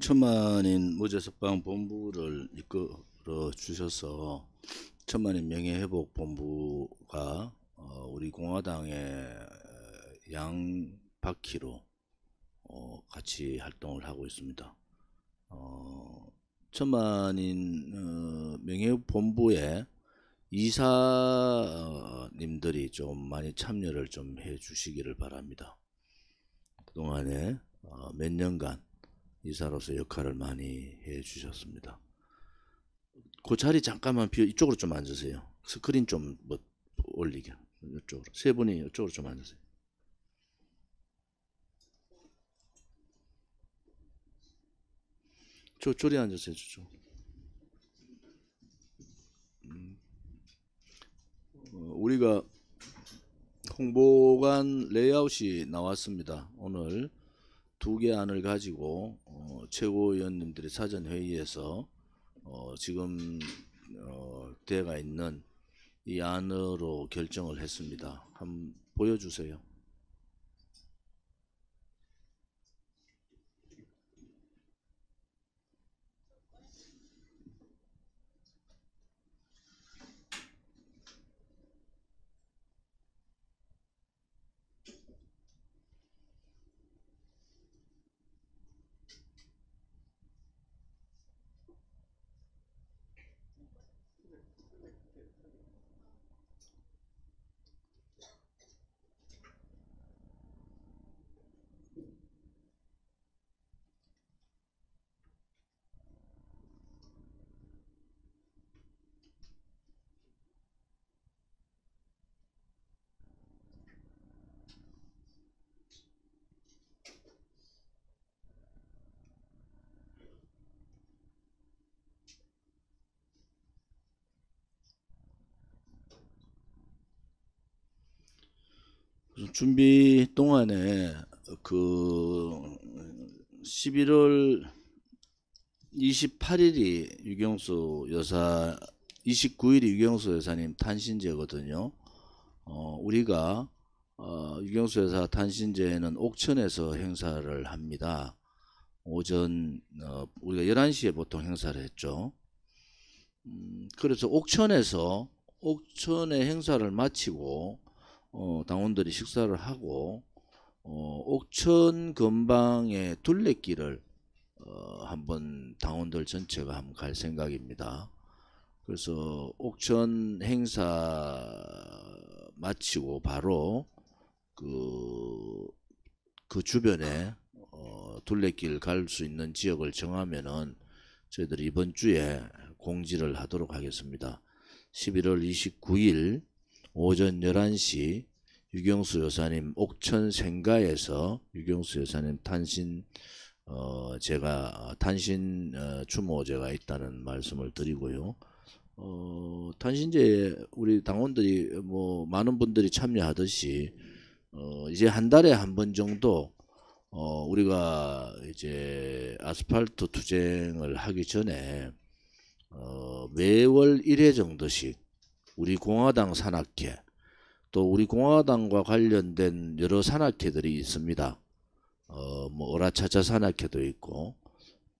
천만인 무죄석방 본부를 이끌어 주셔서 천만인 명예회복 본부가 어, 우리 공화당의 양바퀴로 어, 같이 활동을 하고 있습니다. 어, 천만인 명예회복 본부에 이사님들이 좀 많이 참여를 좀 해주시기를 바랍니다. 그동안에 몇 년간 이사로서 역할을 많이 해 주셨습니다. 그 자리 잠깐만 비어 이쪽으로 좀 앉으세요. 스크린 좀 뭐 올리게 이쪽으로 세 분이 이쪽으로 좀 앉으세요. 저 쪼리 앉으세요 저쪽. 음. 어, 우리가 홍보관 레이아웃이 나왔습니다. 오늘 두 개안을 가지고 어, 최고위원님들의 사전 회의에서 어, 지금 어, 대가 있는 이 안으로 결정을 했습니다. 한번 보여주세요. 준비 동안에 그 11월 28일이 유경수 여사 29일이 유경수 여사님 탄신제거든요. 어, 우리가 어, 유경수 여사 탄신제는 옥천에서 행사를 합니다. 오전 어, 우리가 11시에 보통 행사를 했죠. 음, 그래서 옥천에서 옥천의 행사를 마치고 어, 당원들이 식사를 하고 어, 옥천 근방의 둘레길을 어, 한번 당원들 전체가 한번 갈 생각입니다. 그래서 옥천 행사 마치고 바로 그, 그 주변에 어, 둘레길 갈 수 있는 지역을 정하면은 저희들이 이번 주에 공지를 하도록 하겠습니다. 11월 29일 오전 11시 유경수 여사님 옥천 생가에서 유경수 여사님 탄신 어 제가 탄신 어, 추모제가 있다는 말씀을 드리고요. 어 탄신제에 우리 당원들이 뭐 많은 분들이 참여하듯이 어 이제 한 달에 한 번 정도 어 우리가 이제 아스팔트 투쟁을 하기 전에 어 매월 1회 정도씩 우리 공화당 산악회 또 우리 공화당과 관련된 여러 산악회들이 있습니다. 어, 뭐 오라차차 산악회도 있고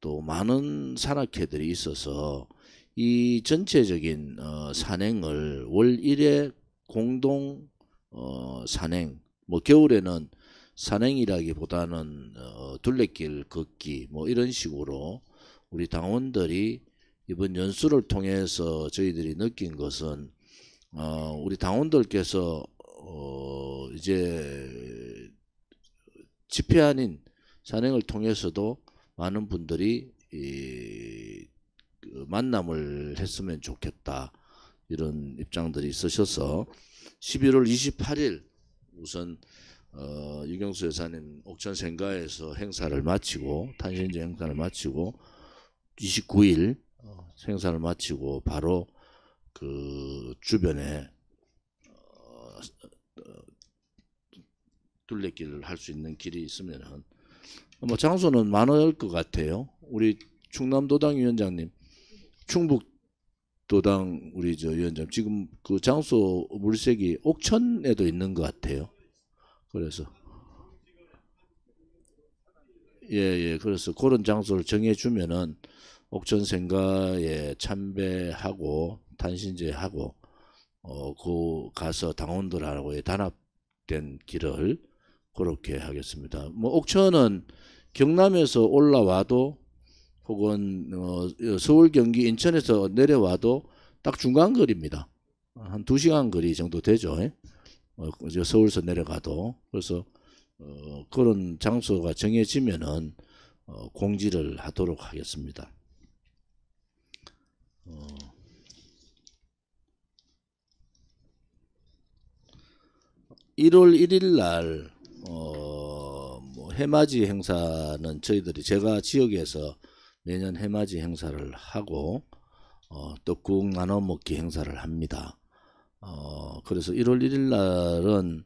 또 많은 산악회들이 있어서 이 전체적인 어, 산행을 월일에 공동 어, 산행 뭐 겨울에는 산행이라기보다는 어, 둘레길 걷기 뭐 이런 식으로 우리 당원들이 이번 연수를 통해서 저희들이 느낀 것은 어, 우리 당원들께서 어, 이제 집회 아닌 산행을 통해서도 많은 분들이 이, 그 만남을 했으면 좋겠다 이런 입장들이 있으셔서 11월 28일 우선 어, 유경수 여사님 옥천 생가에서 행사를 마치고 탄신제 행사를 마치고 29일 어, 행사를 마치고 바로 그 주변에 어, 둘레길을 할 수 있는 길이 있으면은 뭐 장소는 많을 것 같아요. 우리 충남도당 위원장님, 충북도당 우리 저 위원장 지금 그 장소 물색이 옥천에도 있는 것 같아요. 그래서 예예 예, 그래서 그런 장소를 정해주면은 옥천 생가에 참배하고 탄신제하고 어, 그 가서 당원들하고 단합된 길을 그렇게 하겠습니다. 뭐 옥천은 경남에서 올라와도 혹은 어, 서울, 경기, 인천에서 내려와도 딱 중간 거리입니다. 한2 시간 거리 정도 되죠. 예? 어, 서울서 에 내려가도 그래서 어, 그런 장소가 정해지면 어, 공지를 하도록 하겠습니다. 어. 1월 1일 날 어, 뭐 해맞이 행사는 저희들이 제가 지역에서 매년 해맞이 행사를 하고 어, 떡국 나눠 먹기 행사를 합니다. 어, 그래서 1월 1일 날은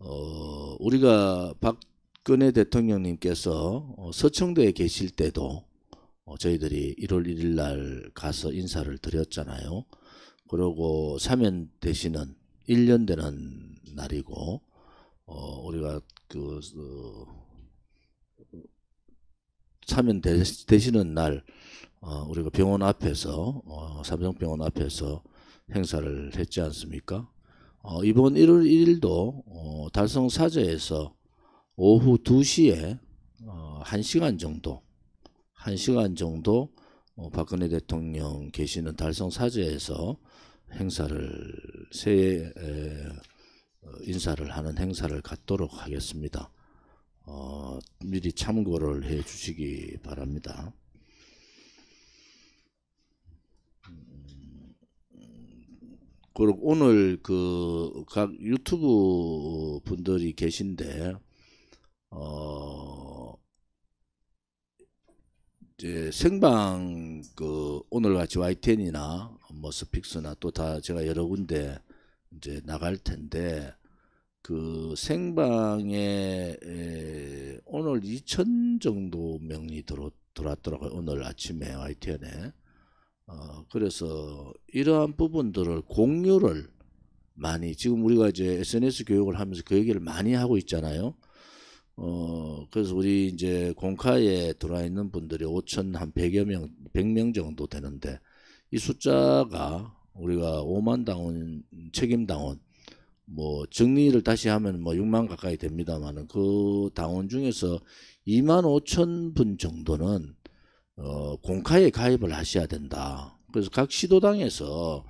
어, 우리가 박근혜 대통령님께서 어, 서청도에 계실 때도 어, 저희들이 1월 1일 날 가서 인사를 드렸잖아요. 그러고 사면 되시는 1년 되는 날이고 어, 우리가 그 어, 사면 되시는 날 어, 우리가 병원 앞에서 어, 삼성병원 앞에서 행사를 했지 않습니까? 어, 이번 1월 1일도 어, 달성 사제에서 오후 2시에 어, 1시간 정도 1시간 정도 어, 박근혜 대통령 계시는 달성 사제에서 행사를 새 에, 어, 인사를 하는 행사를 갖도록 하겠습니다. 어, 미리 참고를 해 주시기 바랍니다. 음, 그리고 오늘 그 각 유튜브 분들이 계신데 어 이제 생방 그 오늘 같이 YTN이나 뭐 스픽스나 또 다 제가 여러 군데 이제 나갈 텐데 그 생방에 에, 오늘 2천 정도 명이 들어, 왔더라고요 오늘 아침에 YTN에. 어, 그래서 이러한 부분들을 공유를 많이 지금 우리가 이제 SNS 교육을 하면서 그 얘기를 많이 하고 있잖아요. 어, 그래서 우리 이제 공카에 들어와 있는 분들이 5천 한 100여 명, 100명 정도 되는데 이 숫자가 우리가 5만 당원 책임 당원 뭐 정리를 다시 하면 뭐 6만 가까이 됩니다만은 그 당원 중에서 2만 5천 분 정도는 어 공카에 가입을 하셔야 된다. 그래서 각 시도당에서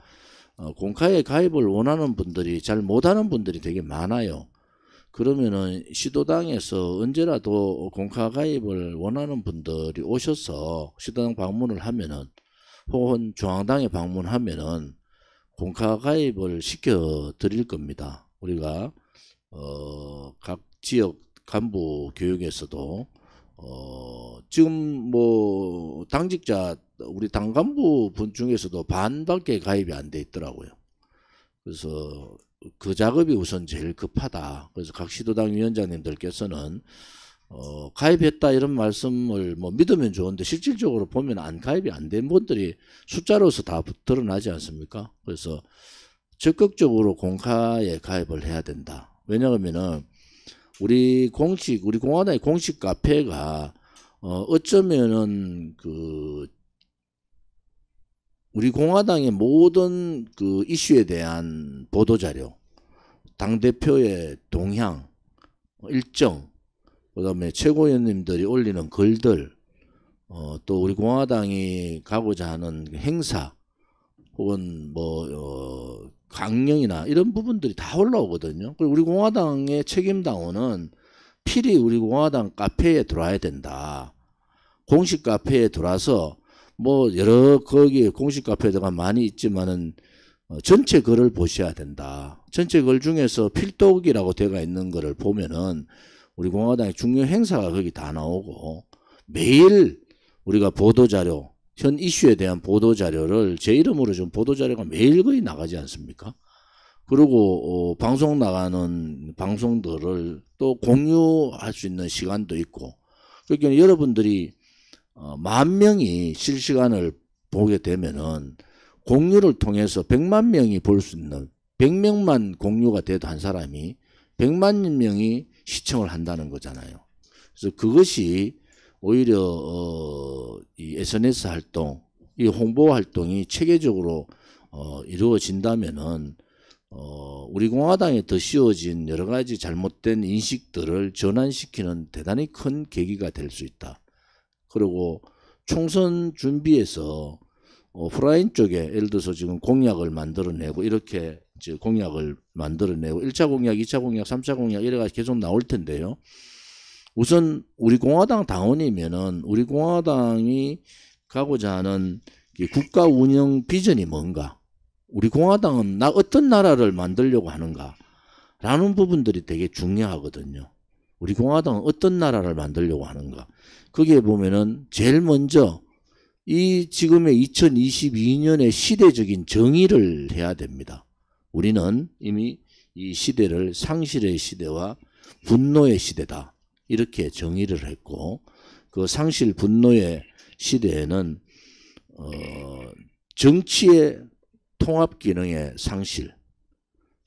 어 공카에 가입을 원하는 분들이 잘 못하는 분들이 되게 많아요. 그러면은 시도당에서 언제라도 공카 가입을 원하는 분들이 오셔서 시도당 방문을 하면은 혹은 중앙당에 방문하면은 공카 가입을 시켜 드릴 겁니다. 우리가 어, 각 지역 간부 교육에서도 어, 지금 뭐 당직자 우리 당 간부 분 중에서도 반밖에 가입이 안 돼 있더라고요. 그래서 그 작업이 우선 제일 급하다. 그래서 각 시도당 위원장님들께서는 어, 가입했다 이런 말씀을 뭐 믿으면 좋은데 실질적으로 보면 안 가입이 안 된 분들이 숫자로서 다 드러나지 않습니까? 그래서 적극적으로 공카에 가입을 해야 된다. 왜냐하면은 우리 공식 우리 공화당의 공식 카페가 어, 어쩌면은 그 우리 공화당의 모든 그 이슈에 대한 보도 자료, 당 대표의 동향, 어, 일정 그 다음에 최고위원님들이 올리는 글들, 어, 또 우리 공화당이 가고자 하는 행사, 혹은 뭐, 어, 강령이나 이런 부분들이 다 올라오거든요. 그리고 우리 공화당의 책임당원은 필히 우리 공화당 카페에 들어와야 된다. 공식 카페에 들어와서 뭐 여러 거기 공식 카페가 많이 있지만은 어, 전체 글을 보셔야 된다. 전체 글 중에서 필독이라고 되어 있는 거를 보면은 우리 공화당의 중요 행사가 거기 다 나오고 매일 우리가 보도자료 현 이슈에 대한 보도자료를 제 이름으로 좀 보도자료가 매일 거의 나가지 않습니까? 그리고 어, 방송 나가는 방송들을 또 공유할 수 있는 시간도 있고 그러니까 여러분들이 어, 만 명이 실시간을 보게 되면은 공유를 통해서 100만 명이 볼 수 있는 100명만 공유가 돼도 한 사람이 100만 명이 시청을 한다는 거잖아요. 그래서 그것이 오히려 어, 이 SNS 활동, 이 홍보 활동이 체계적으로 어, 이루어진다면은 어, 우리 공화당에 더 씌워진 여러 가지 잘못된 인식들을 전환시키는 대단히 큰 계기가 될 수 있다. 그리고 총선 준비에서 오프라인 어, 쪽에 예를 들어서 지금 공약을 만들어내고 이렇게 이 공약을 만들어내고 1차 공약, 2차 공약, 3차 공약 이래가지고 계속 나올 텐데요. 우선 우리 공화당 당원이면은 우리 공화당이 가고자 하는 국가 운영 비전이 뭔가 우리 공화당은 나 어떤 나라를 만들려고 하는가 라는 부분들이 되게 중요하거든요. 우리 공화당은 어떤 나라를 만들려고 하는가. 거기에 보면은 제일 먼저 이 지금의 2022년의 시대적인 정의를 해야 됩니다. 우리는 이미 이 시대를 상실의 시대와 분노의 시대다. 이렇게 정의를 했고 그 상실 분노의 시대에는 어, 정치의 통합 기능의 상실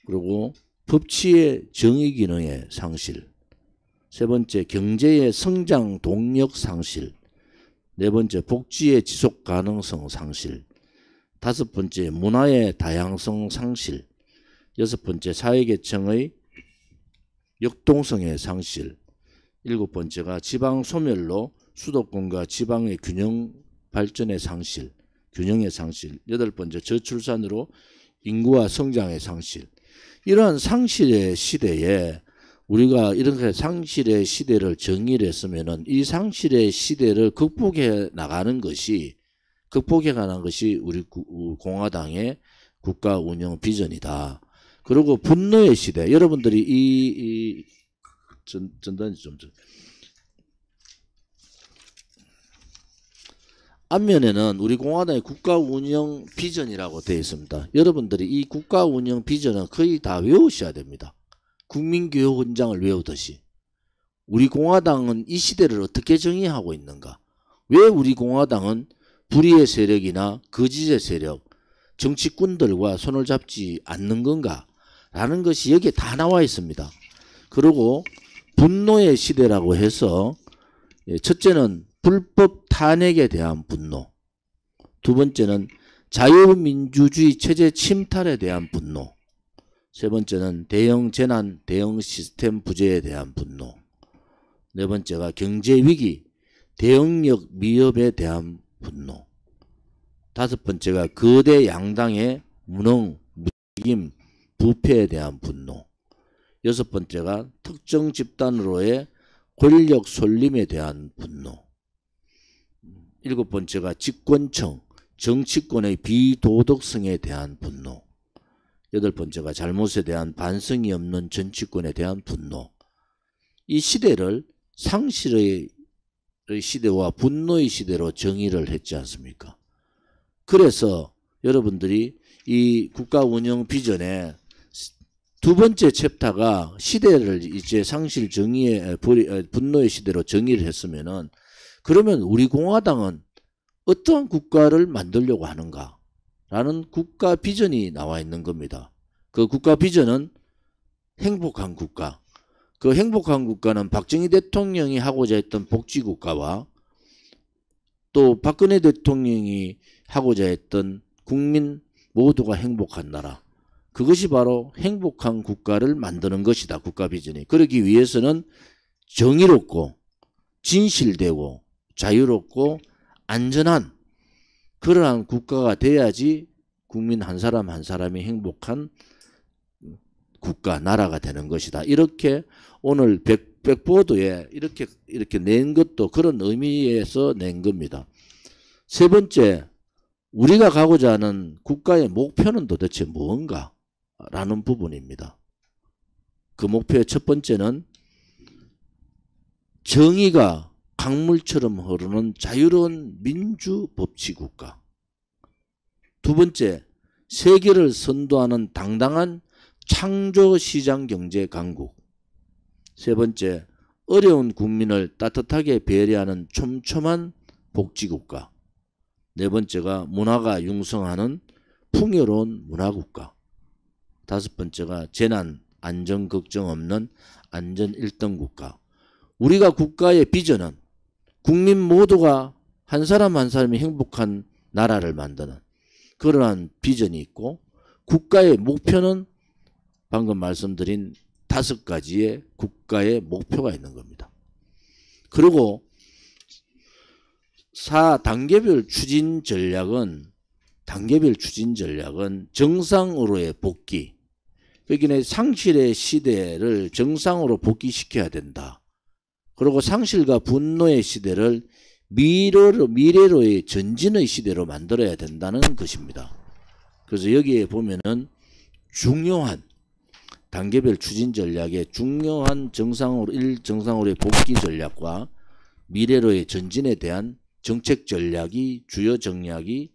그리고 법치의 정의 기능의 상실 세 번째 경제의 성장 동력 상실 네 번째 복지의 지속 가능성 상실 다섯 번째 문화의 다양성 상실 여섯 번째 사회계층의 역동성의 상실 일곱 번째가 지방 소멸로 수도권과 지방의 균형 발전의 상실 균형의 상실 여덟 번째 저출산으로 인구와 성장의 상실 이러한 상실의 시대에 우리가 이렇게 상실의 시대를 정의를 했으면이 상실의 시대를 극복해 나가는 것이 극복해 가는 것이 우리 공화당의 국가 운영 비전이다. 그리고 분노의 시대. 여러분들이 이, 이 전, 전단지 좀 좀. 앞면에는 우리 공화당의 국가운영 비전이라고 되어 있습니다. 여러분들이 이 국가운영 비전은 거의 다 외우셔야 됩니다. 국민교육 원장을 외우듯이. 우리 공화당은 이 시대를 어떻게 정의하고 있는가? 왜 우리 공화당은 불의의 세력이나 거짓의 세력, 정치꾼들과 손을 잡지 않는 건가? 라는 것이 여기에 다 나와 있습니다. 그리고 분노의 시대라고 해서 예, 첫째는 불법 탄핵에 대한 분노 두 번째는 자유민주주의 체제 침탈에 대한 분노 세 번째는 대형 재난, 대형 시스템 부재에 대한 분노 네 번째가 경제위기, 대응력 미흡에 대한 분노 다섯 번째가 거대 양당의 무능, 무책임, 부패에 대한 분노. 여섯 번째가 특정 집단으로의 권력 솔림에 대한 분노. 일곱 번째가 집권청, 정치권의 비도덕성에 대한 분노. 여덟 번째가 잘못에 대한 반성이 없는 정치권에 대한 분노. 이 시대를 상실의 시대와 분노의 시대로 정의를 했지 않습니까? 그래서 여러분들이 이 국가 운영 비전에 두 번째 챕터가 시대를 이제 상실 정의의 분노의 시대로 정의를 했으면은 그러면 우리 공화당은 어떠한 국가를 만들려고 하는가라는 국가 비전이 나와 있는 겁니다. 그 국가 비전은 행복한 국가. 그 행복한 국가는 박정희 대통령이 하고자 했던 복지국가와 또 박근혜 대통령이 하고자 했던 국민 모두가 행복한 나라. 그것이 바로 행복한 국가를 만드는 것이다. 국가 비전이. 그러기 위해서는 정의롭고 진실되고 자유롭고 안전한 그러한 국가가 돼야지 국민 한 사람 한 사람이 행복한 국가 나라가 되는 것이다. 이렇게 오늘 백, 백보도에 이렇게 이렇게 낸 것도 그런 의미에서 낸 겁니다. 세 번째 우리가 가고자 하는 국가의 목표는 도대체 무언가 라는 부분입니다. 그 목표의 첫 번째는 정의가 강물처럼 흐르는 자유로운 민주 법치 국가. 두 번째, 세계를 선도하는 당당한 창조 시장 경제 강국. 세 번째, 어려운 국민을 따뜻하게 배려하는 촘촘한 복지 국가. 네 번째가 문화가 융성하는 풍요로운 문화 국가. 다섯 번째가 재난 안전 걱정 없는 안전 1등 국가. 우리가 국가의 비전은 국민 모두가 한 사람 한 사람이 행복한 나라를 만드는 그러한 비전이 있고 국가의 목표는 방금 말씀드린 다섯 가지의 국가의 목표가 있는 겁니다. 그리고 4단계별 추진 전략은 단계별 추진 전략은 정상으로의 복귀 그러니 상실의 시대를 정상으로 복귀시켜야 된다. 그리고 상실과 분노의 시대를 미래로, 미래로의 전진의 시대로 만들어야 된다는 것입니다. 그래서 여기에 보면은 중요한 단계별 추진 전략의 중요한 정상으로 1 정상으로의 복귀 전략과 미래로의 전진에 대한 정책 전략이 주요 정략이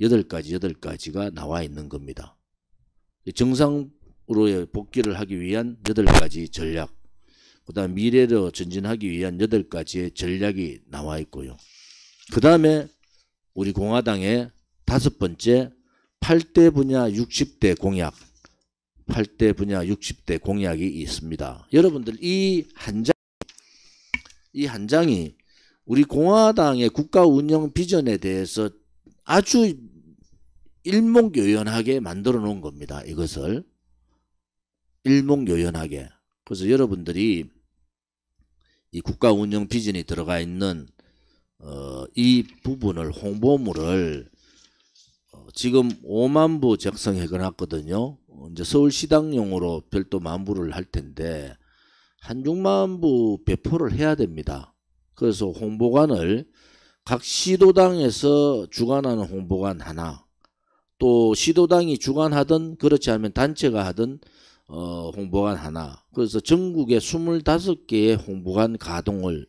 8가지 8가지가 나와 있는 겁니다. 정상 으로의 복귀를 하기 위한 8 가지 전략, 그 다음 미래로 전진하기 위한 8 가지의 전략이 나와 있고요. 그 다음에 우리 공화당의 다섯 번째 8대 분야 60대 공약, 8대 분야 60대 공약이 있습니다. 여러분들 이 한 장, 이 한 장이 우리 공화당의 국가 운영 비전에 대해서 아주 일목요연하게 만들어 놓은 겁니다. 이것을. 일목요연하게 그래서 여러분들이 이 국가 운영 비전이 들어가 있는 어, 이 부분을 홍보물을 어, 지금 5만 부 작성해 놨거든요. 이제 서울시당용으로 별도 만부를 할 텐데 한 6만 부 배포를 해야 됩니다. 그래서 홍보관을 각 시도당에서 주관하는 홍보관 하나 또 시도당이 주관하든 그렇지 않으면 단체가 하든 어, 홍보관 하나. 그래서 전국에 25개의 홍보관 가동을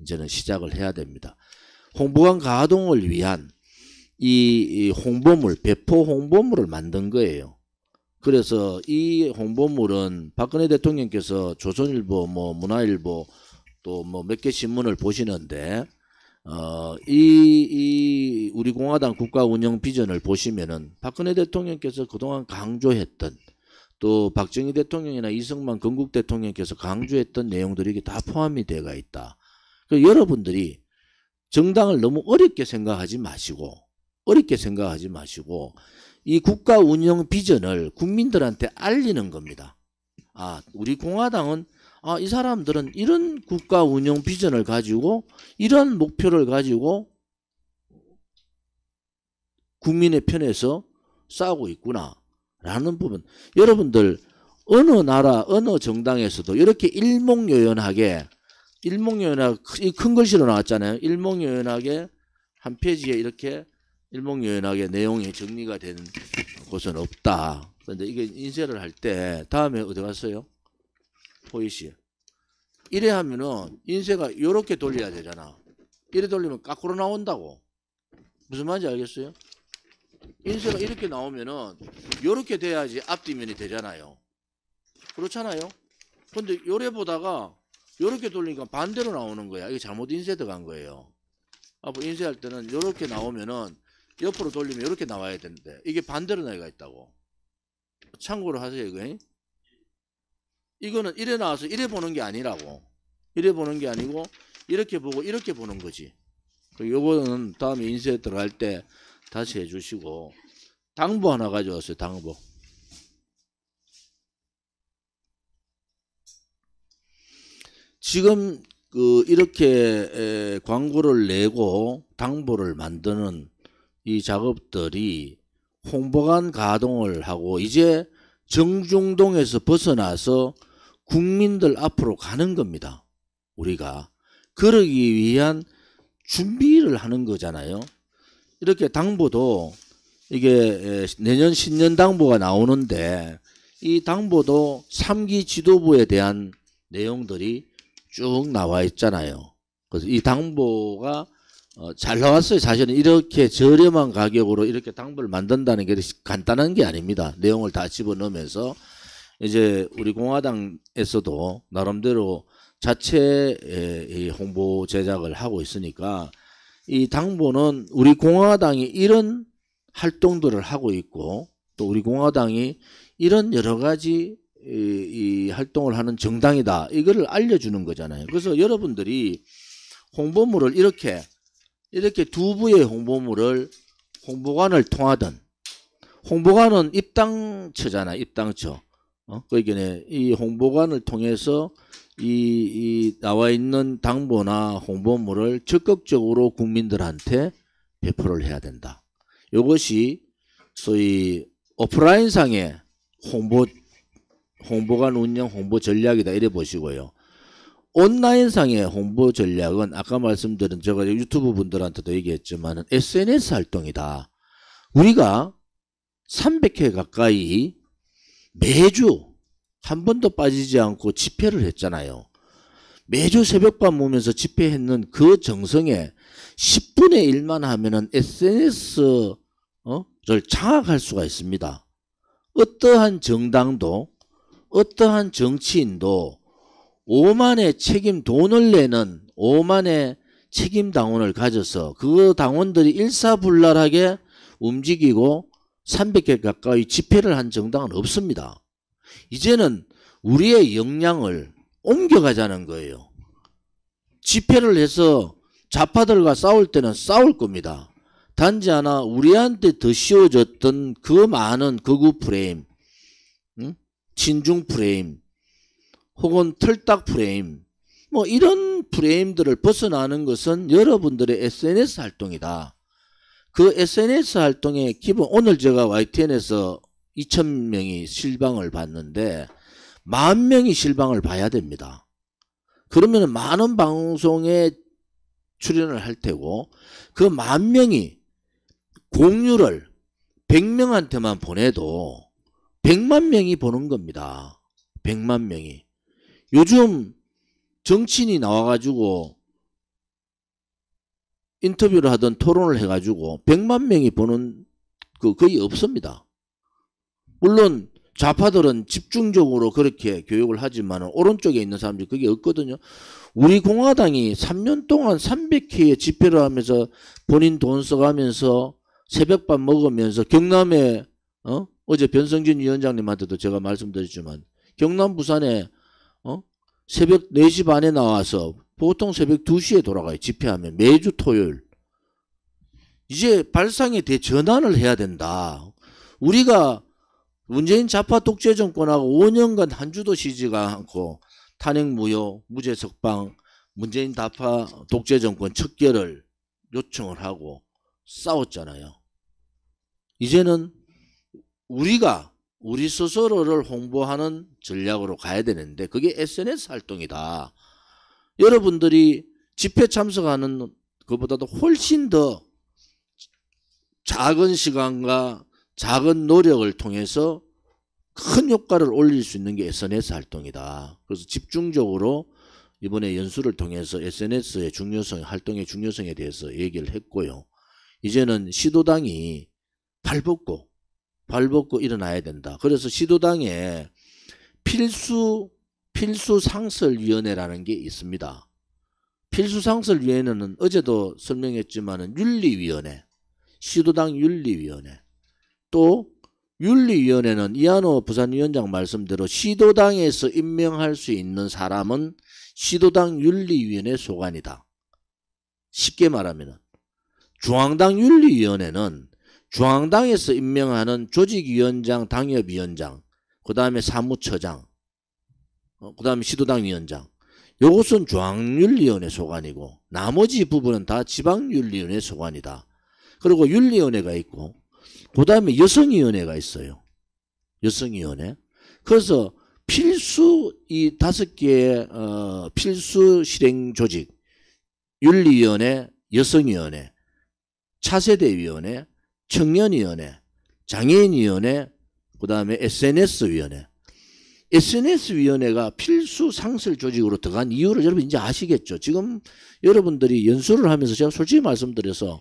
이제는 시작을 해야 됩니다. 홍보관 가동을 위한 이, 홍보물, 배포 홍보물을 만든 거예요. 그래서 이 홍보물은 박근혜 대통령께서 조선일보, 뭐 문화일보 또 뭐 몇 개 신문을 보시는데 어, 이, 이 우리 공화당 국가 운영 비전을 보시면은 박근혜 대통령께서 그동안 강조했던 또 박정희 대통령이나 이승만 건국 대통령께서 강조했던 내용들이 게다 포함이 돼가 있다. 여러분들이 정당을 너무 어렵게 생각하지 마시고 어렵게 생각하지 마시고 이 국가 운영 비전을 국민들한테 알리는 겁니다. 아, 우리 공화당은 아, 이 사람들은 이런 국가 운영 비전을 가지고 이런 목표를 가지고 국민의 편에서 싸우고 있구나. 라는 부분. 여러분들 어느 나라 어느 정당에서도 이렇게 일목요연하게 일목요연하게 큰 글씨로 나왔잖아요. 일목요연하게 한 페이지에 이렇게 일목요연하게 내용이 정리가 된 곳은 없다. 그런데 이게 인쇄를 할 때 다음에 어디 갔어요? 보이시. 이래 하면은 인쇄가 이렇게 돌려야 되잖아. 이래 돌리면 까꾸로 나온다고. 무슨 말인지 알겠어요? 인쇄가 이렇게 나오면은 이렇게 돼야지 앞뒤면이 되잖아요. 그렇잖아요. 근데 요래 보다가 요렇게 돌리니까 반대로 나오는 거야. 이게 잘못 인쇄 들어간 거예요. 앞으로 인쇄할 때는 요렇게 나오면은 옆으로 돌리면 이렇게 나와야 되는데 이게 반대로 나가 있다고. 참고로 하세요, 이거. 이거는 이래 나와서 이래 보는 게 아니라고. 이래 보는 게 아니고 이렇게 보고 이렇게 보는 거지. 요거는 다음에 인쇄 들어갈 때 다시 해주시고 당부 하나 가져왔어요. 당부. 지금 그 이렇게 광고를 내고 당부를 만드는 이 작업들이 홍보관 가동을 하고 이제 정중동에서 벗어나서 국민들 앞으로 가는 겁니다. 우리가 그러기 위한 준비를 하는 거잖아요. 이렇게 당부도 이게 내년 신년 당부가 나오는데 이 당부도 3기 지도부에 대한 내용들이 쭉 나와 있잖아요. 그래서 이 당부가 어, 잘 나왔어요. 사실은 이렇게 저렴한 가격으로 이렇게 당부를 만든다는 게 간단한 게 아닙니다. 내용을 다 집어넣으면서 이제 우리 공화당에서도 나름대로 자체 홍보 제작을 하고 있으니까 이당본는 우리 공화당이 이런 활동들을 하고 있고 또 우리 공화당이 이런 여러 가지 이, 이 활동을 하는 정당이다. 이거를 알려주는 거잖아요. 그래서 여러분들이 홍보물을 이렇게 이렇게 두 부의 홍보물을 홍보관을 통하든 홍보관은 입당처잖아 입당처 어? 그러니까 이 홍보관을 통해서 이, 이 나와 있는 당부나 홍보물을 적극적으로 국민들한테 배포를 해야 된다. 이것이 소위 오프라인 상의 홍보 홍보관 운영 홍보 전략이다 이래 보시고요. 온라인 상의 홍보 전략은 아까 말씀드린 제가 유튜브 분들한테도 얘기했지만 SNS 활동이다. 우리가 300회 가까이 매주 한 번도 빠지지 않고 집회를 했잖아요. 매주 새벽밤 오면서 집회했는 그 정성에 10분의 1만 하면은 SNS를 어? 장악할 수가 있습니다. 어떠한 정당도, 어떠한 정치인도 오만의 책임 돈을 내는 오만의 책임 당원을 가져서 그 당원들이 일사불란하게 움직이고 300개 가까이 집회를 한 정당은 없습니다. 이제는 우리의 역량을 옮겨가자는 거예요. 집회를 해서 좌파들과 싸울 때는 싸울 겁니다. 단지 하나 우리한테 더 씌워졌던 그 많은 극우 프레임, 응? 친중 프레임, 혹은 틀딱 프레임, 뭐 이런 프레임들을 벗어나는 것은 여러분들의 SNS 활동이다. 그 SNS 활동의 기본 오늘 제가 YTN에서 2천 명이 실방을 봤는데 만 명이 실방을 봐야 됩니다. 그러면 많은 방송에 출연을 할 테고 그 만 명이 공유를 100명한테만 보내도 100만 명이 보는 겁니다. 100만 명이. 요즘 정치인이 나와가지고 인터뷰를 하던 토론을 해가지고 100만 명이 보는 그 거의 없습니다. 물론 좌파들은 집중적으로 그렇게 교육을 하지만 오른쪽에 있는 사람들이 그게 없거든요. 우리 공화당이 3년 동안 300회의 집회를 하면서 본인 돈 써가면서 새벽밥 먹으면서 경남에 어? 어제 변성진 위원장님한테도 제가 말씀드렸지만 경남 부산에 어? 새벽 4시 반에 나와서 보통 새벽 2시에 돌아가요. 집회하면 매주 토요일. 이제 발상의 대전환을 해야 된다. 우리가 문재인 좌파 독재 정권하고 5년간 한 주도 쉬지가 않고 탄핵 무효, 무죄 석방, 문재인 좌파 독재 정권 척결을 요청을 하고 싸웠잖아요. 이제는 우리가 우리 스스로를 홍보하는 전략으로 가야 되는데 그게 SNS 활동이다. 여러분들이 집회 참석하는 것보다도 훨씬 더 작은 시간과 작은 노력을 통해서 큰 효과를 올릴 수 있는 게 SNS 활동이다. 그래서 집중적으로 이번에 연수를 통해서 SNS의 중요성, 활동의 중요성에 대해서 얘기를 했고요. 이제는 시도당이 발벗고 발벗고 일어나야 된다. 그래서 시도당에 필수 필수 상설 위원회라는 게 있습니다. 필수 상설 위원회는 어제도 설명했지만은 윤리위원회, 시도당 윤리위원회. 또 윤리위원회는 이한호 부산위원장 말씀대로 시도당에서 임명할 수 있는 사람은 시도당 윤리위원회 소관이다. 쉽게 말하면 중앙당 윤리위원회는 중앙당에서 임명하는 조직위원장, 당협위원장, 그 다음에 사무처장, 어, 그 다음에 시도당 위원장 요것은 중앙윤리위원회 소관이고 나머지 부분은 다 지방윤리위원회 소관이다. 그리고 윤리위원회가 있고 그 다음에 여성위원회가 있어요. 여성위원회. 그래서 필수 이 다섯 개의 어, 필수 실행 조직, 윤리위원회, 여성위원회, 차세대위원회, 청년위원회, 장애인위원회, 그 다음에 SNS위원회. SNS위원회가 필수 상설 조직으로 들어간 이유를 여러분 이제 아시겠죠? 지금 여러분들이 연수를 하면서 제가 솔직히 말씀드려서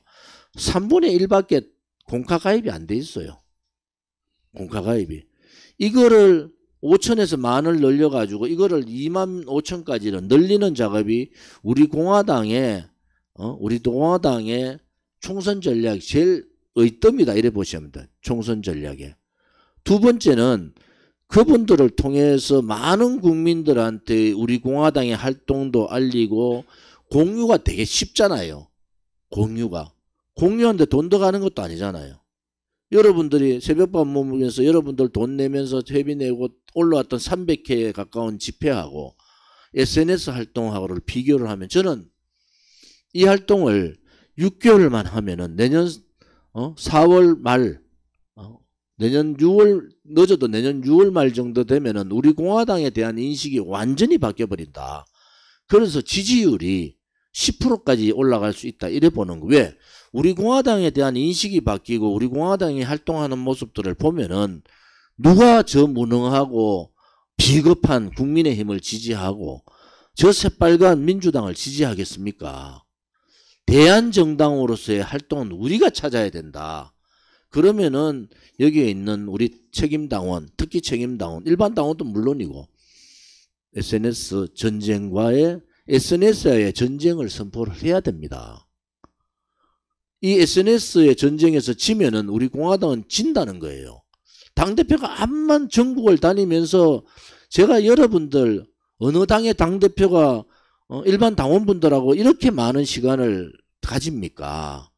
3분의 1밖에 공카 가입이 안 돼 있어요. 공카 가입이. 이거를 5천에서 만을 늘려가지고 이거를 2만 5천까지는 늘리는 작업이 우리 공화당의 어? 우리 공화당의 총선 전략 제일 의뜸이다 이래 보시면 됩 총선 전략에. 두 번째는 그분들을 통해서 많은 국민들한테 우리 공화당의 활동도 알리고 공유가 되게 쉽잖아요. 공유가. 공유하는데 돈 더 가는 것도 아니잖아요. 여러분들이 새벽밥 먹으면서 여러분들 돈 내면서 회비 내고 올라왔던 300회에 가까운 집회하고 SNS 활동하고를 비교를 하면 저는 이 활동을 6개월만 하면은 내년 어? 4월 말 어? 내년 6월 늦어도 내년 6월 말 정도 되면은 우리 공화당에 대한 인식이 완전히 바뀌어 버린다. 그래서 지지율이 10%까지 올라갈 수 있다. 이래 보는 거. 왜? 우리 공화당에 대한 인식이 바뀌고 우리 공화당이 활동하는 모습들을 보면은 누가 저 무능하고 비겁한 국민의힘을 지지하고 저 새빨간 민주당을 지지하겠습니까? 대한정당으로서의 활동은 우리가 찾아야 된다. 그러면은 여기에 있는 우리 책임당원, 특히 책임당원, 일반 당원도 물론이고 SNS 전쟁과의 s n s 의 전쟁을 선포를 해야 됩니다. 이 SNS의 전쟁에서 지면은 우리 공화당은 진다는 거예요. 당대표가 암만 전국을 다니면서 제가 여러분들 어느 당의 당대표가 어, 일반 당원분들하고 이렇게 많은 시간을 가집니까?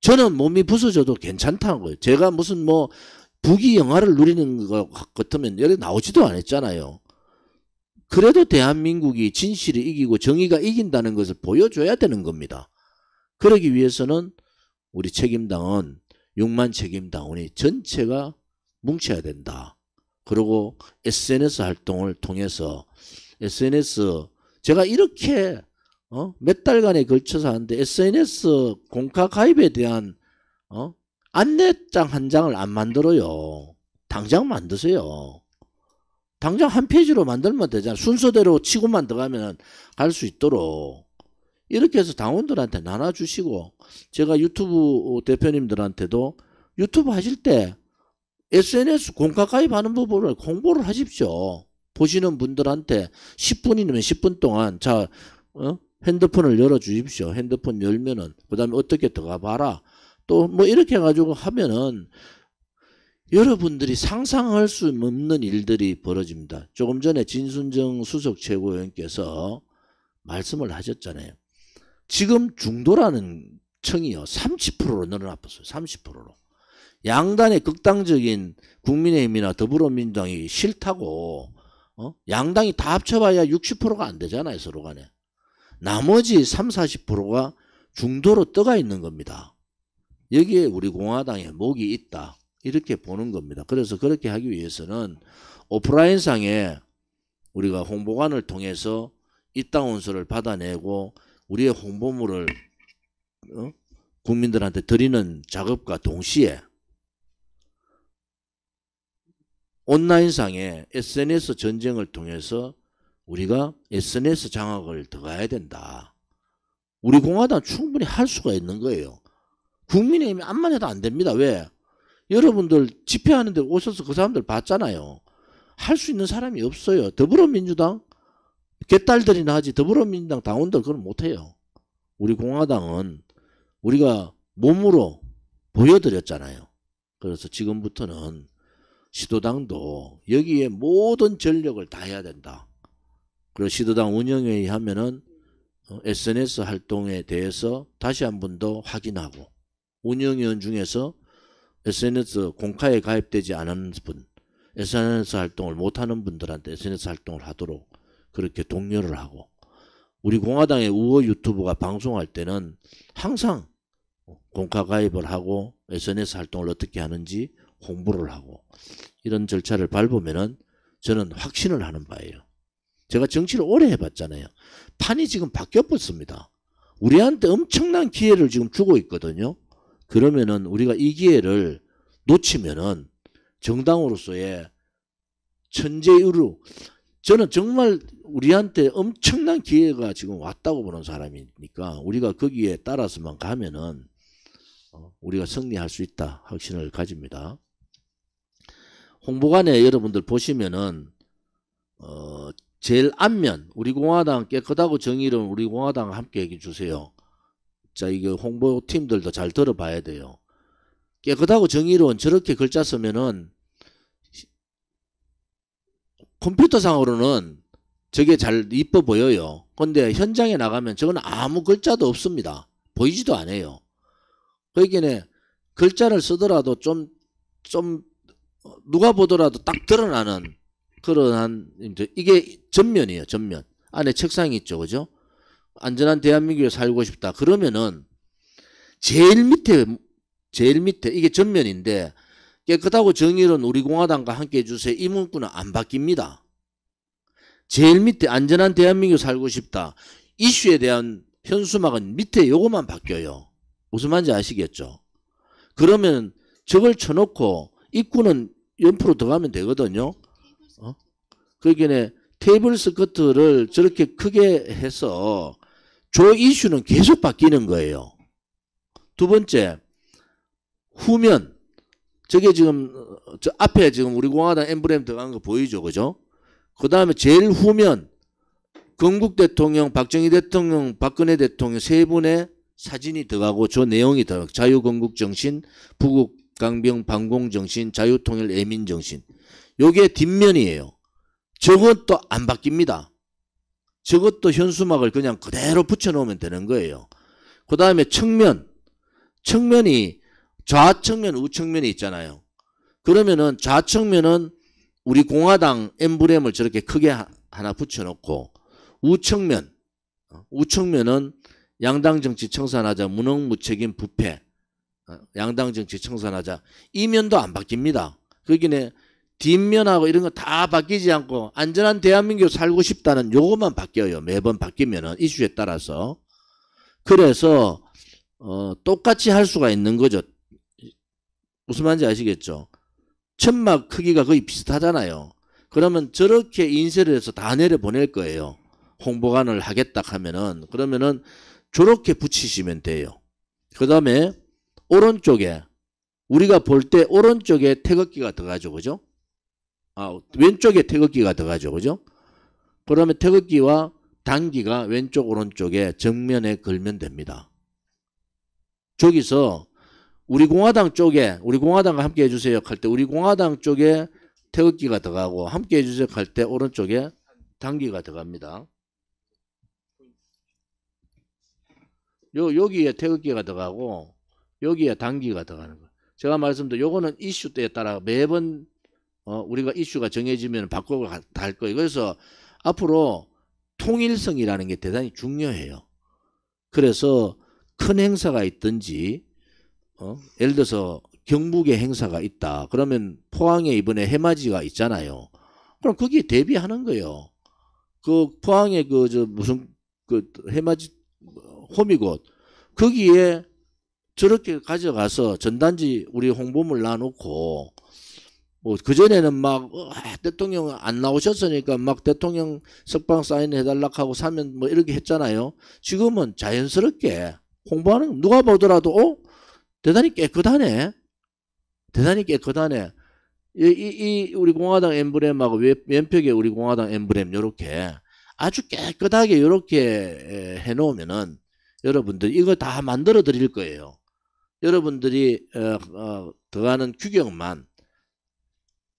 저는 몸이 부서져도 괜찮다는 거예요. 제가 무슨 뭐 북이 영화를 누리는 것 같으면 여기 나오지도 않았잖아요. 그래도 대한민국이 진실이 이기고 정의가 이긴다는 것을 보여줘야 되는 겁니다. 그러기 위해서는 우리 책임당원 6만 책임당원이 전체가 뭉쳐야 된다. 그리고 SNS 활동을 통해서 SNS 제가 이렇게 어? 몇 달간에 걸쳐서 하는데 SNS 공카 가입에 대한 어? 안내장 한 장을 안 만들어요. 당장 만드세요. 당장 한 페이지로 만들면 되잖아. 순서대로 치고만 들어가면 갈수 있도록. 이렇게 해서 당원들한테 나눠주시고 제가 유튜브 대표님들한테도 유튜브 하실 때 SNS 공카 가입하는 부분을 공보를 하십시오. 보시는 분들한테 10분이면 10분 동안 자 어? 핸드폰을 열어주십시오. 핸드폰 열면은 그 다음에 어떻게 들어가 봐라. 또 뭐 이렇게 해가지고 하면은 여러분들이 상상할 수 없는 일들이 벌어집니다. 조금 전에 진순정 수석 최고위원께서 말씀을 하셨잖아요. 지금 중도라는 층이요. 30%로 늘어났었어요. 30%로. 양단의 극단적인 국민의힘이나 더불어민주당이 싫다고 어? 양당이 다 합쳐봐야 60%가 안 되잖아요. 서로 간에. 나머지 3, 0 40%가 중도로 떠가 있는 겁니다. 여기에 우리 공화당의 목이 있다. 이렇게 보는 겁니다. 그래서 그렇게 하기 위해서는 오프라인상에 우리가 홍보관을 통해서 입당 원서를 받아내고 우리의 홍보물을 어? 국민들한테 드리는 작업과 동시에 온라인상에 SNS 전쟁을 통해서 우리가 SNS 장악을 더 가야 된다. 우리 공화당 충분히 할 수가 있는 거예요. 국민의힘이 암만 해도 안 됩니다. 왜? 여러분들 집회하는데 오셔서 그 사람들 봤잖아요. 할 수 있는 사람이 없어요. 더불어민주당 개딸들이나 그 하지 더불어민주당 당원들 그건 못해요. 우리 공화당은 우리가 몸으로 보여드렸잖아요. 그래서 지금부터는 시도당도 여기에 모든 전력을 다해야 된다. 그리고 시도당 운영회의 하면은 SNS 어, 활동에 대해서 다시 한 번 더 확인하고 운영위원 중에서 SNS 공카에 가입되지 않은 분, SNS 활동을 못하는 분들한테 SNS 활동을 하도록 그렇게 독려를 하고 우리 공화당의 우호 유튜브가 방송할 때는 항상 공카 가입을 하고 SNS 활동을 어떻게 하는지 공부를 하고 이런 절차를 밟으면은 저는 확신을 하는 바예요. 제가 정치를 오래 해봤잖아요. 판이 지금 바뀌었습니다. 우리한테 엄청난 기회를 지금 주고 있거든요. 그러면은 우리가 이 기회를 놓치면은 정당으로서의 천재의로 저는 정말 우리한테 엄청난 기회가 지금 왔다고 보는 사람이니까 우리가 거기에 따라서만 가면은 어, 우리가 승리할 수 있다 확신을 가집니다. 홍보관에 여러분들 보시면은 어 제일 앞면 우리 공화당 깨끗하고 정의로운 우리 공화당 함께 얘기해 주세요. 자 이게 홍보팀들도 잘 들어봐야 돼요. 깨끗하고 정의로운 저렇게 글자 쓰면은 컴퓨터상으로는 저게 잘 이뻐 보여요. 근데 현장에 나가면 저건 아무 글자도 없습니다. 보이지도 않아요. 그러기에 글자를 쓰더라도 좀, 좀, 누가 보더라도 딱 드러나는 그러한, 이게 전면이에요, 전면. 안에 책상이 있죠, 그죠? 안전한 대한민국에 살고 싶다. 그러면은, 제일 밑에, 제일 밑에, 이게 전면인데, 깨끗하고 정의로운 우리 공화당과 함께해 주세요. 이 문구는 안 바뀝니다. 제일 밑에 안전한 대한민국 살고 싶다. 이슈에 대한 현수막은 밑에 요것만 바뀌어요. 무슨 말인지 아시겠죠? 그러면 저걸 쳐놓고 입구는 옆으로 들어가면 되거든요. 어? 그러기에 테이블 스커트를 저렇게 크게 해서 조 이슈는 계속 바뀌는 거예요. 두 번째, 후면. 저게 지금 저 앞에 지금 우리 공화당 엠브렘 들어간 거 보이죠, 그죠? 그 다음에 제일 후면 건국 대통령, 박정희 대통령, 박근혜 대통령 세 분의 사진이 들어가고 저 내용이 들어 자유건국 정신, 부국 강병 반공 정신, 자유통일 애민 정신. 요게 뒷면이에요. 저것도 안 바뀝니다. 저것도 현수막을 그냥 그대로 붙여놓으면 되는 거예요. 그 다음에 측면. 측면이 좌측면, 우측면이 있잖아요. 그러면은 좌측면은 우리 공화당 엠블렘을 저렇게 크게 하나 붙여놓고 우측면, 어, 우측면은 양당 정치 청산하자, 무능무책임 부패, 어, 양당 정치 청산하자. 이면도 안 바뀝니다. 거기네 뒷면하고 이런 거 다 바뀌지 않고 안전한 대한민국 살고 싶다는 요것만 바뀌어요. 매번 바뀌면은 이슈에 따라서. 그래서 어, 똑같이 할 수가 있는 거죠. 무슨 말인지 아시겠죠? 천막 크기가 거의 비슷하잖아요. 그러면 저렇게 인쇄를 해서 다 내려보낼 거예요. 홍보관을 하겠다 하면은 그러면은 저렇게 붙이시면 돼요. 그 다음에 오른쪽에 우리가 볼 때 오른쪽에 태극기가 들어가죠. 그죠? 아 왼쪽에 태극기가 들어가죠. 그죠? 그러면 태극기와 단기가 왼쪽 오른쪽에 정면에 걸면 됩니다. 저기서 우리 공화당 쪽에 우리 공화당과 함께 해주세요 할 때 우리 공화당 쪽에 태극기가 들어가고 함께 해주세요 할 때 오른쪽에 단기가 들어갑니다. 요 여기에 태극기가 들어가고 여기에 단기가 들어가는 거예요. 제가 말씀드린 요거는 이슈 때에 따라 매번 어, 우리가 이슈가 정해지면 바꾸고 달 거예요. 그래서 앞으로 통일성이라는 게 대단히 중요해요. 그래서 큰 행사가 있든지 어? 예를 들어서 경북에 행사가 있다. 그러면 포항에 이번에 해맞이가 있잖아요. 그럼 거기에 대비하는 거예요. 그 포항에 그 저 무슨 그 해맞이 호미곶 거기에 저렇게 가져가서 전단지 우리 홍보물 놔놓고 뭐 그전에는 막 어, 대통령 안 나오셨으니까 막 대통령 석방 사인 해달라 하고 사면 뭐 이렇게 했잖아요. 지금은 자연스럽게 홍보하는 누가 보더라도 어? 대단히 깨끗하네. 대단히 깨끗하네. 이, 이, 이 우리 공화당 엠브렘하고 왼쪽에 우리 공화당 엠브렘 요렇게 아주 깨끗하게 요렇게 해놓으면은 여러분들 이거 다 만들어 드릴 거예요. 여러분들이 어, 어, 더하는 규격만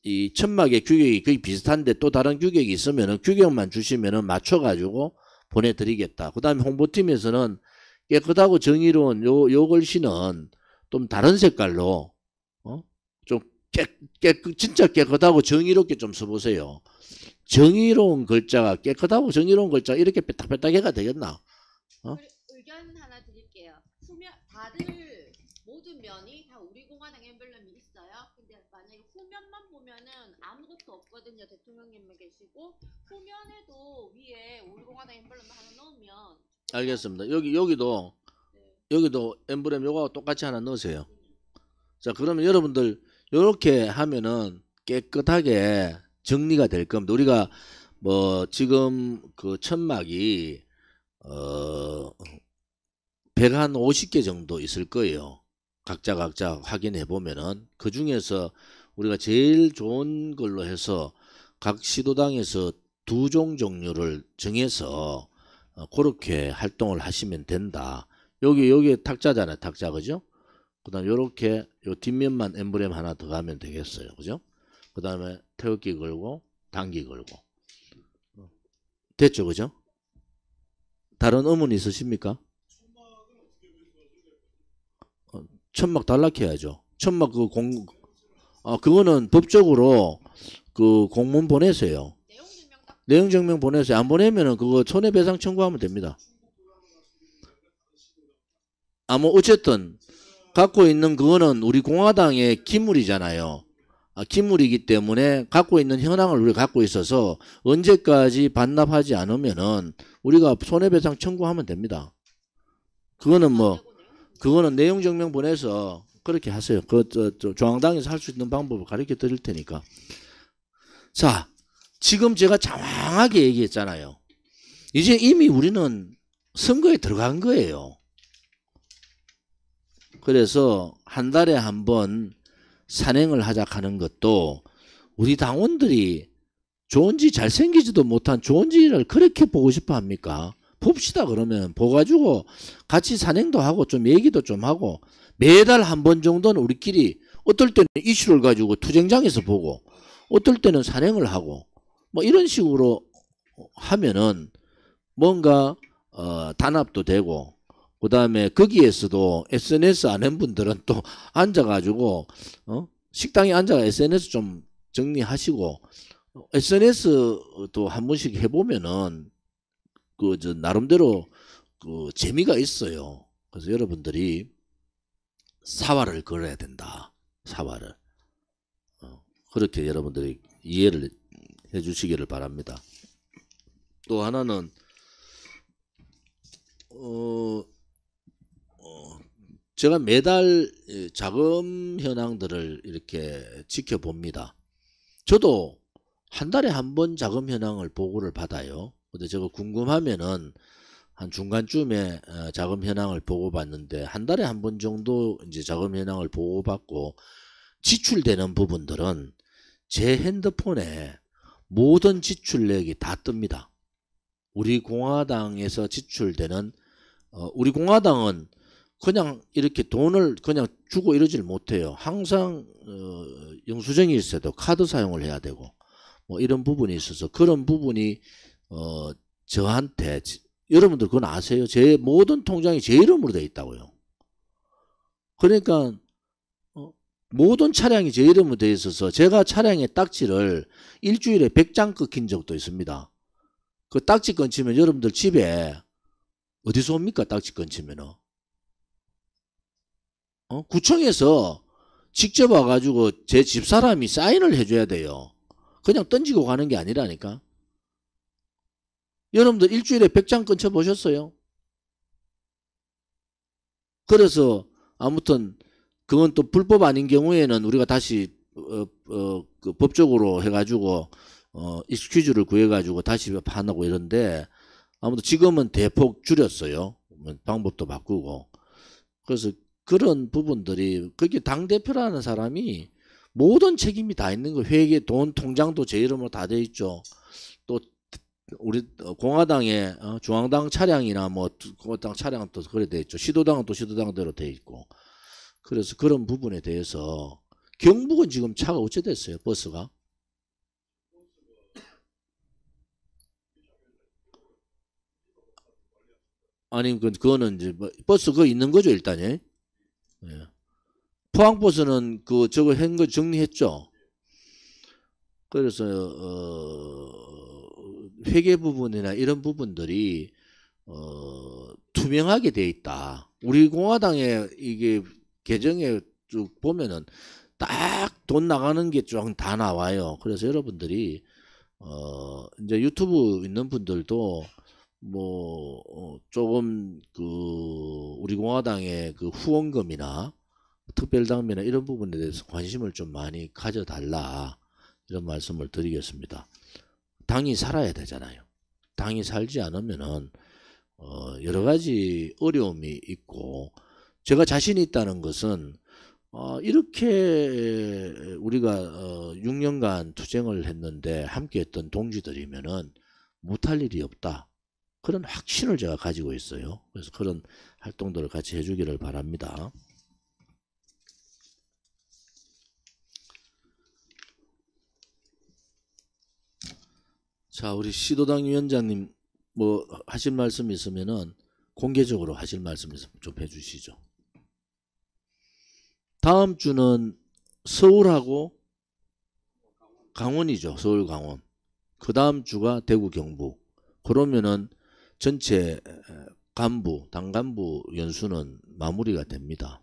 이 천막의 규격이 거의 비슷한데 또 다른 규격이 있으면은 규격만 주시면은 맞춰가지고 보내드리겠다. 그 다음에 홍보팀에서는 깨끗하고 정의로운 요, 요 글씨는 좀 다른 색깔로 어? 좀 깨, 깨, 진짜 깨끗하고 정의롭게 좀 써보세요. 정의로운 글자가 깨끗하고 정의로운 글자 이렇게 빼딱빼딱해가 되겠나? 어? 의견 하나 드릴게요. 후면 다들 모든 면이 다 우리 공화당 엠블럼이 있어요. 근데 만약에 후면만 보면은 아무것도 없거든요. 대통령님만 계시고 후면에도 위에 우리 공화당 엠블럼 하나 넣으면 알겠습니다. 여기 여기도 여기도 엠브렘 요거하고 똑같이 하나 넣으세요. 자 그러면 여러분들 이렇게 하면은 깨끗하게 정리가 될 겁니다. 우리가 뭐 지금 그 천막이 어 150개 정도 있을 거예요. 각자 각자 확인해 보면은 그 중에서 우리가 제일 좋은 걸로 해서 각 시도당에서 두 종 종류를 정해서 어, 그렇게 활동을 하시면 된다. 여기 여기 탁자잖아요. 탁자 그죠? 그다음 에 요렇게 요 뒷면만 엠브렘 하나 더 가면 되겠어요. 그죠? 그다음에 태극기 걸고 단기 걸고 됐죠. 그죠? 다른 의문 있으십니까? 어, 천막 단락해야죠. 천막 그 공, 아, 그거는 법적으로 그 공문 보내세요. 내용 증명 보내세요. 안 보내면은 그거 손해배상 청구하면 됩니다. 아무 어쨌든 갖고 있는 그거는 우리 공화당의 기물이잖아요. 아, 기물이기 때문에 갖고 있는 현황을 우리가 갖고 있어서 언제까지 반납하지 않으면은 우리가 손해배상 청구하면 됩니다. 그거는 뭐 그거는 내용 증명 보내서 그렇게 하세요. 그 저, 저 중앙당에서 할 수 있는 방법을 가르쳐 드릴 테니까. 자, 지금 제가 장황하게 얘기했잖아요. 이제 이미 우리는 선거에 들어간 거예요. 그래서 한 달에 한 번 산행을 하자 하는 것도 우리 당원들이 좋은지 잘생기지도 못한 좋은지를 그렇게 보고 싶어 합니까? 봅시다 그러면 보가지고 같이 산행도 하고 좀 얘기도 좀 하고 매달 한 번 정도는 우리끼리 어떨 때는 이슈를 가지고 투쟁장에서 보고 어떨 때는 산행을 하고 뭐 이런 식으로 하면은 뭔가 어, 단합도 되고 그 다음에 거기에서도 SNS 안한 분들은 또 앉아가지고 어? 식당에 앉아 SNS 좀 정리하시고 SNS도 한 번씩 해보면은 그저 나름대로 그 재미가 있어요. 그래서 여러분들이 사활을 걸어야 된다. 사활을 어, 그렇게 여러분들이 이해를 해주시기를 바랍니다. 또 하나는 어. 제가 매달 자금 현황들을 이렇게 지켜봅니다. 저도 한 달에 한 번 자금 현황을 보고를 받아요. 근데 제가 궁금하면은 한 중간쯤에 어, 자금 현황을 보고 받는데 한 달에 한 번 정도 이제 자금 현황을 보고 받고 지출되는 부분들은 제 핸드폰에 모든 지출액이 다 뜹니다. 우리 공화당에서 지출되는 어, 우리 공화당은 그냥 이렇게 돈을 그냥 주고 이러질 못해요. 항상 어, 영수증이 있어도 카드 사용을 해야 되고 뭐 이런 부분이 있어서 그런 부분이 어, 저한테 여러분들 그건 아세요? 제 모든 통장이 제 이름으로 되어 있다고요. 그러니까 어, 모든 차량이 제 이름으로 되어 있어서 제가 차량의 딱지를 일주일에 100장 끊긴 적도 있습니다. 그 딱지 끊치면 여러분들 집에 어디서 옵니까? 딱지 끊치면은 어? 구청에서 직접 와가지고 제 집사람이 사인을 해줘야 돼요. 그냥 던지고 가는 게 아니라니까. 여러분들 일주일에 100장 끊쳐 보셨어요? 그래서 아무튼 그건 또 불법 아닌 경우에는 우리가 다시 어, 어, 그 법적으로 해가지고 어, 익스큐즈를 구해가지고 다시 반하고 이런데 아무튼 지금은 대폭 줄였어요. 뭐 방법도 바꾸고 그래서 그런 부분들이 그게 당 대표라는 사람이 모든 책임이 다 있는 거 회계 돈 통장도 제 이름으로 다 돼 있죠. 또 우리 공화당의 어, 중앙당 차량이나 뭐 공화당 차량은 또 그래 돼 있죠. 시도당은 또 시도당대로 돼 있고. 그래서 그런 부분에 대해서 경북은 지금 차가 어째 됐어요? 버스가? 아니 그 그거는 이제 뭐 버스 그거 있는 거죠 일단에. 예. 포항버스는 그 저거 한 거 정리했죠. 그래서 어, 회계 부분이나 이런 부분들이 어, 투명하게 돼 있다. 우리 공화당의 이게 개정에 쭉 보면은 딱 돈 나가는 게 쭉 다 나와요. 그래서 여러분들이 어, 이제 유튜브 있는 분들도 뭐 어, 조금 그 우리 공화당의 그 후원금이나 특별당면이나 이런 부분에 대해서 관심을 좀 많이 가져달라 이런 말씀을 드리겠습니다. 당이 살아야 되잖아요. 당이 살지 않으면은 어, 여러 가지 어려움이 있고 제가 자신이 있다는 것은 어, 이렇게 우리가 어, 6년간 투쟁을 했는데 함께했던 동지들이면은 못할 일이 없다. 그런 확신을 제가 가지고 있어요. 그래서 그런 활동들을 같이 해주기를 바랍니다. 자, 우리 시도당 위원장님 뭐 하실 말씀 있으면은 공개적으로 하실 말씀 좀 해주시죠. 다음 주는 서울하고 강원이죠. 서울 강원. 그 다음 주가 대구 경북. 그러면은 전체 간부, 당 간부 연수는 마무리가 됩니다.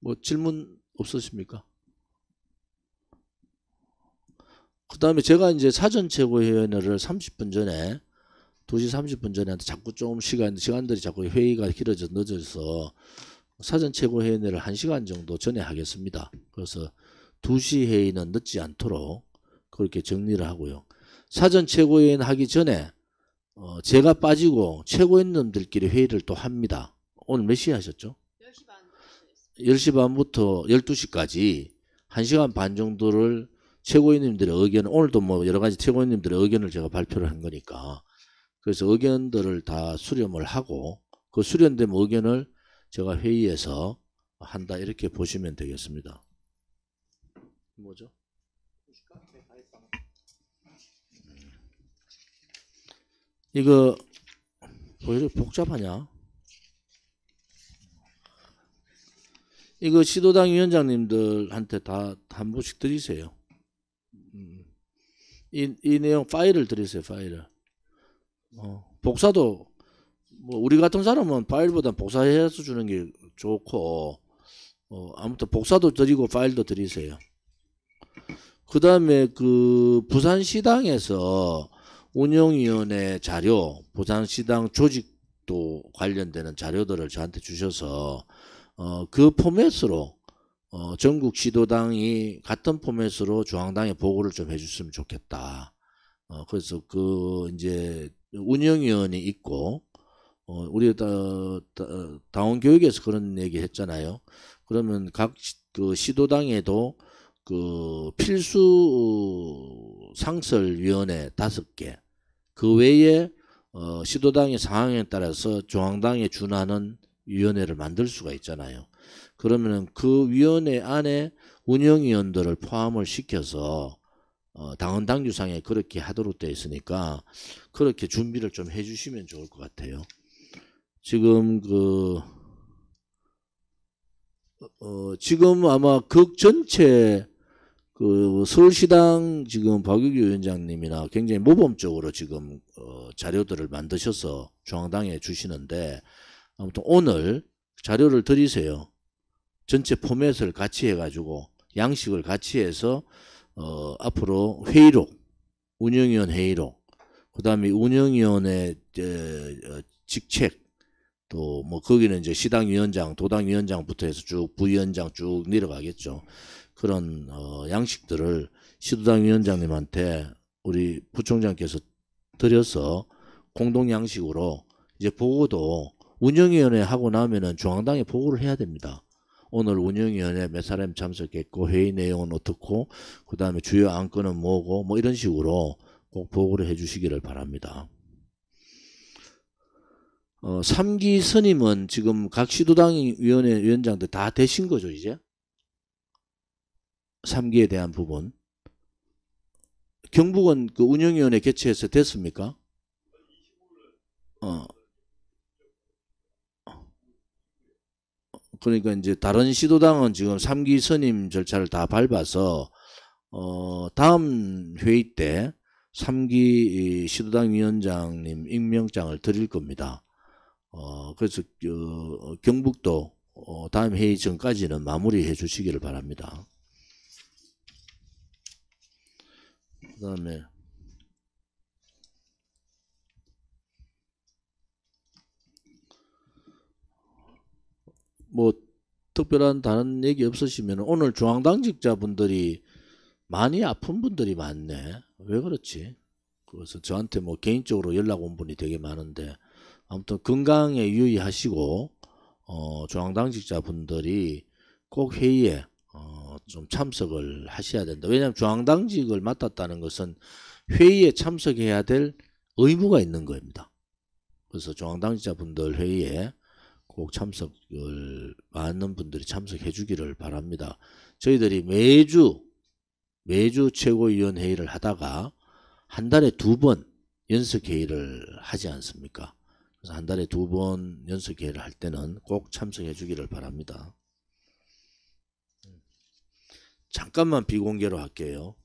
뭐 질문 없으십니까? 그 다음에 제가 이제 사전 최고위원회를 30분 전에 2시 30분 전에 자꾸 좀 시간, 시간들이 자꾸 회의가 길어져 늦어져서 사전 최고회의를 1시간 정도 전에 하겠습니다. 그래서 2시 회의는 늦지 않도록 그렇게 정리를 하고요. 사전 최고위원 하기 전에 어, 제가 빠지고 최고인 놈들끼리 회의를 또 합니다. 오늘 몇 시에 하셨죠? 10시 반부터 12시까지 1시간 반 정도를 최고위원님들의 의견, 오늘도 뭐 여러 가지 최고위원님들의 의견을 제가 발표를 한 거니까 그래서 의견들을 다 수렴을 하고 그 수렴된 의견을 제가 회의에서 한다 이렇게 보시면 되겠습니다. 뭐죠? 이거 왜 이렇게 복잡하냐? 이거 시도당 위원장님들한테 다한 부씩 드리세요. 음. 이, 이 내용 파일을 드리세요. 파일을. 어, 복사도 뭐 우리 같은 사람은 파일보다 복사해서 주는 게 좋고 어, 아무튼 복사도 드리고 파일도 드리세요. 그 다음에 그 부산시당에서 운영위원회 자료, 보장시당 조직도 관련되는 자료들을 저한테 주셔서 어, 그 포맷으로 어, 전국 시도당이 같은 포맷으로 중앙당에 보고를 좀 해줬으면 좋겠다. 어, 그래서 그 이제 운영위원이 있고 어, 우리 다, 다, 당원 교육에서 그런 얘기 했잖아요. 그러면 각그 시도당에도 그 필수 상설위원회 다섯 개, 그 외에 어, 시도당의 상황에 따라서 중앙당에 준하는 위원회를 만들 수가 있잖아요. 그러면그 위원회 안에 운영위원들을 포함을 시켜서 어, 당헌 당규상에 그렇게 하도록 되어 있으니까 그렇게 준비를 좀 해주시면 좋을 것 같아요. 지금 그 어, 지금 아마 극 전체 그 서울시당 지금 박유규 위원장님이나 굉장히 모범적으로 지금 어 자료들을 만드셔서 중앙당에 주시는데 아무튼 오늘 자료를 드리세요. 전체 포맷을 같이 해가지고 양식을 같이 해서 어 앞으로 회의록, 운영위원 회의록, 그 다음에 운영위원회 어, 직책, 또 뭐 거기는 이제 시당위원장, 도당위원장부터 해서 쭉 부위원장 쭉 내려가겠죠. 그런 어, 양식들을 시도당 위원장님한테 우리 부총장께서 드려서 공동 양식으로 이제 보고도 운영위원회 하고 나면은 중앙당에 보고를 해야 됩니다. 오늘 운영위원회 몇 사람 참석했고 회의 내용은 어떻고 그 다음에 주요 안건은 뭐고 뭐 이런 식으로 꼭 보고를 해주시기를 바랍니다. 어, 3기 선임은 지금 각 시도당 위원회 위원장들 다 되신 거죠 이제? 3기에 대한 부분 경북은 그 운영위원회 개최해서 됐습니까? 어. 그러니까 이제 다른 시도당은 지금 3기 선임 절차를 다 밟아서 어 다음 회의 때 3기 시도당 위원장님 임명장을 드릴 겁니다. 어 그래서 어 경북도 어, 다음 회의 전까지는 마무리해 주시기를 바랍니다. 그 다음에 뭐 특별한 다른 얘기 없으시면 오늘 중앙당직자분들이 많이 아픈 분들이 많네. 왜 그렇지? 그래서 저한테 뭐 개인적으로 연락 온 분이 되게 많은데 아무튼 건강에 유의하시고 어, 중앙당직자분들이 꼭 회의에 어, 좀 참석을 하셔야 된다. 왜냐하면 중앙당직을 맡았다는 것은 회의에 참석해야 될 의무가 있는 겁니다. 그래서 중앙당직자분들 회의에 꼭 참석을 많은 분들이 참석해 주기를 바랍니다. 저희들이 매주 매주 최고위원회의를 하다가 한 달에 두 번 연석회의를 하지 않습니까? 그래서 한 달에 두 번 연석회의를 할 때는 꼭 참석해 주기를 바랍니다. 잠깐만 비공개로 할게요.